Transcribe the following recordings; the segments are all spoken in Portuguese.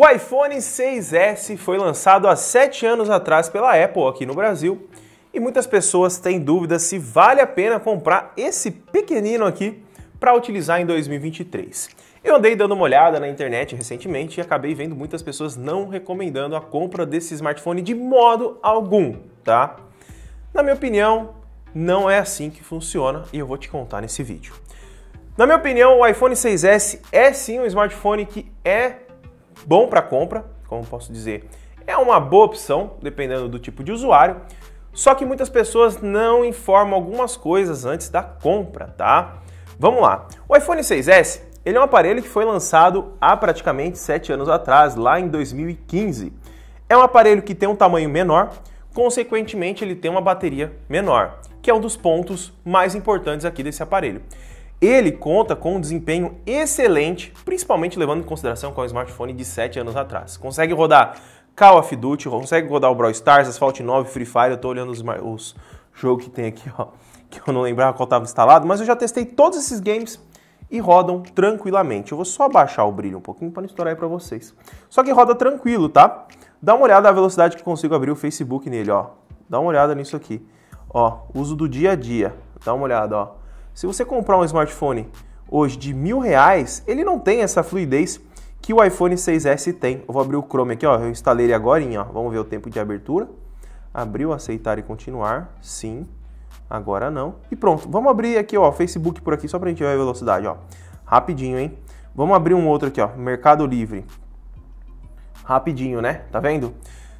O iPhone 6S foi lançado há 7 anos atrás pela Apple aqui no Brasil e muitas pessoas têm dúvidas se vale a pena comprar esse pequenino aqui para utilizar em 2023. Eu andei dando uma olhada na internet recentemente e acabei vendo muitas pessoas não recomendando a compra desse smartphone de modo algum, tá? Na minha opinião, não é assim que funciona e eu vou te contar nesse vídeo. Na minha opinião, o iPhone 6S é sim um smartphone que é bom para compra, como posso dizer, é uma boa opção, dependendo do tipo de usuário. Só que muitas pessoas não informam algumas coisas antes da compra, tá? Vamos lá. O iPhone 6S, ele é um aparelho que foi lançado há praticamente 7 anos atrás, lá em 2015. É um aparelho que tem um tamanho menor, consequentemente ele tem uma bateria menor, que é um dos pontos mais importantes aqui desse aparelho. Ele conta com um desempenho excelente, principalmente levando em consideração que é um smartphone de 7 anos atrás. Consegue rodar Call of Duty, consegue rodar o Brawl Stars, Asphalt 9, Free Fire, eu tô olhando os, os jogos que tem aqui, ó, que eu não lembrava qual estava instalado, mas eu já testei todos esses games e rodam tranquilamente. Eu vou só baixar o brilho um pouquinho para não estourar aí para vocês. Só que roda tranquilo, tá? Dá uma olhada na velocidade que consigo abrir o Facebook nele, ó. Dá uma olhada nisso aqui. Ó, uso do dia a dia. Dá uma olhada, ó. Se você comprar um smartphone hoje de mil reais, ele não tem essa fluidez que o iPhone 6S tem. Eu vou abrir o Chrome aqui, ó. Eu instalei ele agora, ó. Vamos ver o tempo de abertura. Abriu, aceitar e continuar. Sim. Agora não. E pronto. Vamos abrir aqui, ó, Facebook por aqui, só pra gente ver a velocidade, ó. Rapidinho, hein? Vamos abrir um outro aqui, ó. Mercado Livre. Rapidinho, né? Tá vendo?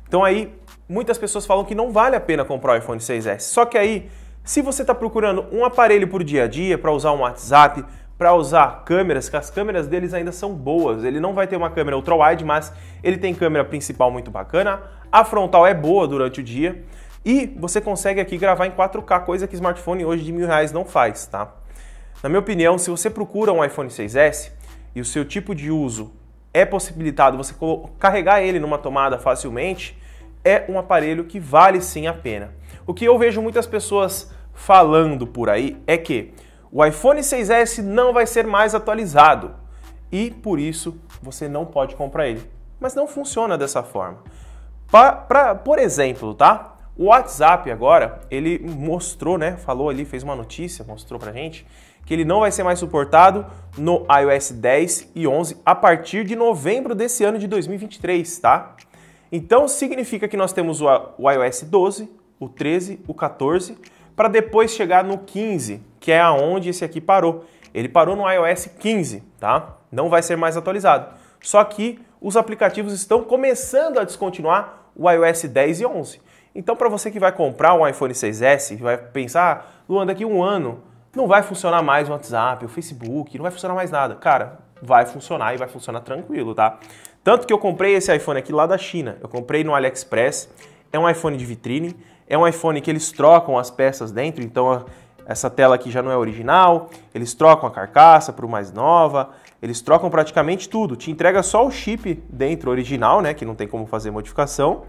Então aí, muitas pessoas falam que não vale a pena comprar o iPhone 6S. Só que aí se você está procurando um aparelho por dia a dia para usar um WhatsApp, para usar câmeras, que as câmeras deles ainda são boas. Ele não vai ter uma câmera ultra-wide, mas ele tem câmera principal muito bacana. A frontal é boa durante o dia. E você consegue aqui gravar em 4K, coisa que smartphone hoje de mil reais não faz, tá? Na minha opinião, se você procura um iPhone 6S e o seu tipo de uso é possibilitado você carregar ele numa tomada facilmente, é um aparelho que vale sim a pena. O que eu vejo muitas pessoas falando por aí é que o iPhone 6S não vai ser mais atualizado e por isso você não pode comprar ele. Mas não funciona dessa forma. Pra, pra, por exemplo, tá? O WhatsApp agora, ele mostrou, né? Falou ali, fez uma notícia, mostrou pra gente que ele não vai ser mais suportado no iOS 10 e 11 a partir de novembro desse ano de 2023, tá? Então significa que nós temos o iOS 12, o 13, o 14 para depois chegar no 15, que é aonde esse aqui parou. Ele parou no iOS 15, tá? Não vai ser mais atualizado. Só que os aplicativos estão começando a descontinuar o iOS 10 e 11. Então, para você que vai comprar um iPhone 6S, vai pensar, ah, Luan, daqui um ano não vai funcionar mais o WhatsApp, o Facebook, não vai funcionar mais nada. Cara, vai funcionar e vai funcionar tranquilo, tá? Tanto que eu comprei esse iPhone aqui lá da China. Eu comprei no AliExpress. É um iPhone de vitrine. É um iPhone que eles trocam as peças dentro, então essa tela aqui já não é original, eles trocam a carcaça para mais nova, eles trocam praticamente tudo. Te entrega só o chip dentro original, né, que não tem como fazer modificação.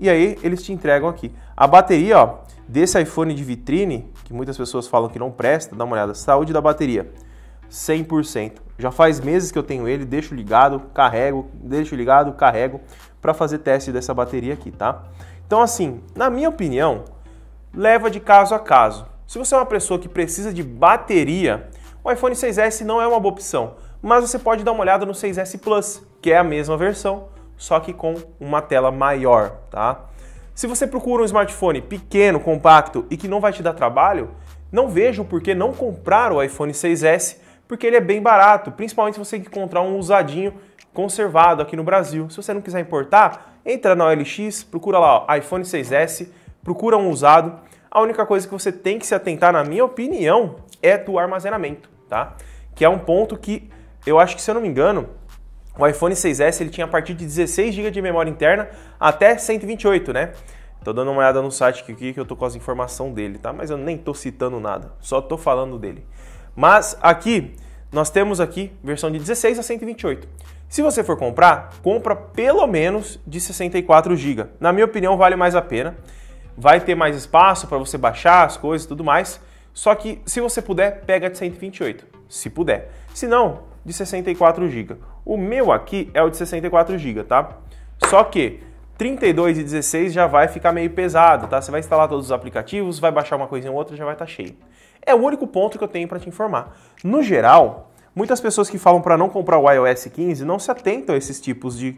E aí eles te entregam aqui. A bateria, ó, desse iPhone de vitrine, que muitas pessoas falam que não presta, dá uma olhada, saúde da bateria. 100%. Já faz meses que eu tenho ele, deixo ligado, carrego, deixo ligado, carrego para fazer teste dessa bateria aqui, tá? Então assim, na minha opinião, leva de caso a caso. Se você é uma pessoa que precisa de bateria, o iPhone 6S não é uma boa opção, mas você pode dar uma olhada no 6S Plus, que é a mesma versão, só que com uma tela maior, tá? Se você procura um smartphone pequeno, compacto e que não vai te dar trabalho, não vejo por que não comprar o iPhone 6S porque ele é bem barato, principalmente se você encontrar um usadinho conservado aqui no Brasil. Se você não quiser importar, entra na OLX, procura lá ó, iPhone 6S, procura um usado. A única coisa que você tem que se atentar, na minha opinião, é do armazenamento, tá? Que é um ponto que eu acho que, se eu não me engano, o iPhone 6S ele tinha a partir de 16 GB de memória interna até 128, né? Tô dando uma olhada no site aqui que eu tô com as informações dele, tá? Mas eu nem tô citando nada, só tô falando dele. Mas aqui, nós temos aqui versão de 16 a 128. Se você for comprar, compra pelo menos de 64 GB. Na minha opinião, vale mais a pena. Vai ter mais espaço para você baixar as coisas e tudo mais. Só que se você puder, pega de 128, se puder. Se não, de 64 GB. O meu aqui é o de 64 GB, tá? Só que 32 e 16 já vai ficar meio pesado, tá? Você vai instalar todos os aplicativos, vai baixar uma coisinha ou outra, já vai estar tá cheio. É o único ponto que eu tenho para te informar. No geral, muitas pessoas que falam para não comprar o iOS 15 não se atentam a esses tipos de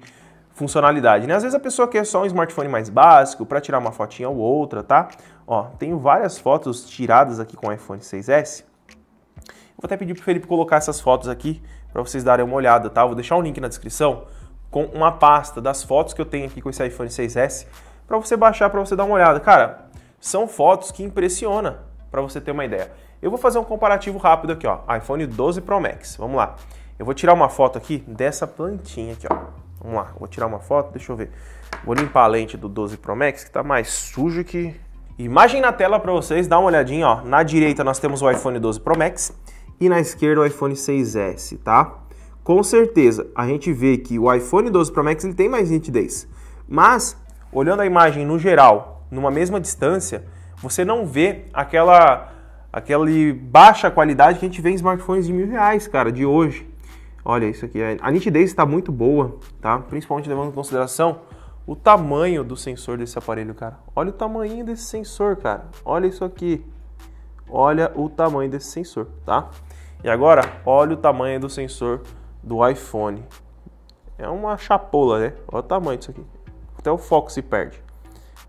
funcionalidade, né? Às vezes a pessoa quer só um smartphone mais básico para tirar uma fotinha ou outra, tá? Ó, tenho várias fotos tiradas aqui com o iPhone 6S. Vou até pedir pro Felipe colocar essas fotos aqui para vocês darem uma olhada, tá? Vou deixar o um link na descrição com uma pasta das fotos que eu tenho aqui com esse iPhone 6S para você baixar, para você dar uma olhada. Cara, são fotos que impressiona, para você ter uma ideia. Eu vou fazer um comparativo rápido aqui, ó, iPhone 12 Pro Max. Vamos lá. Eu vou tirar uma foto aqui dessa plantinha aqui, ó. Vamos lá, vou tirar uma foto, deixa eu ver. Vou limpar a lente do 12 Pro Max, que tá mais sujo que... Imagem na tela para vocês, dá uma olhadinha, ó. Na direita nós temos o iPhone 12 Pro Max e na esquerda o iPhone 6S, tá? com certeza a gente vê que o iPhone 12 Pro Max ele tem mais nitidez. Mas, olhando a imagem no geral, numa mesma distância, você não vê aquela, aquela baixa qualidade que a gente vê em smartphones de mil reais, cara, de hoje. Olha isso aqui, a nitidez está muito boa, tá? Principalmente levando em consideração o tamanho do sensor desse aparelho, cara. Olha o tamanho desse sensor, cara. Olha isso aqui. Olha o tamanho desse sensor, tá? E agora, olha o tamanho do sensor do iPhone. É uma chapola, né? Olha o tamanho disso aqui. Até o foco se perde.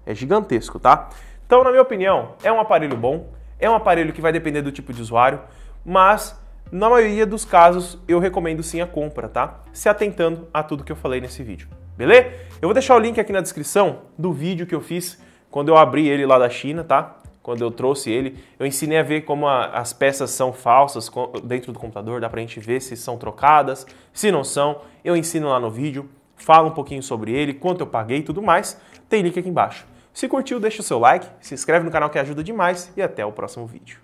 É gigantesco, tá? Então, na minha opinião, é um aparelho bom, é um aparelho que vai depender do tipo de usuário, mas na maioria dos casos eu recomendo sim a compra, tá? Se atentando a tudo que eu falei nesse vídeo. Beleza? Eu vou deixar o link aqui na descrição do vídeo que eu fiz quando eu abri ele lá da China, tá? quando eu trouxe ele, eu ensinei a ver como a, as peças são falsas dentro do computador, dá pra gente ver se são trocadas, se não são. Eu ensino lá no vídeo, falo um pouquinho sobre ele, quanto eu paguei e tudo mais. Tem link aqui embaixo. Se curtiu, deixa o seu like, se inscreve no canal que ajuda demais e até o próximo vídeo.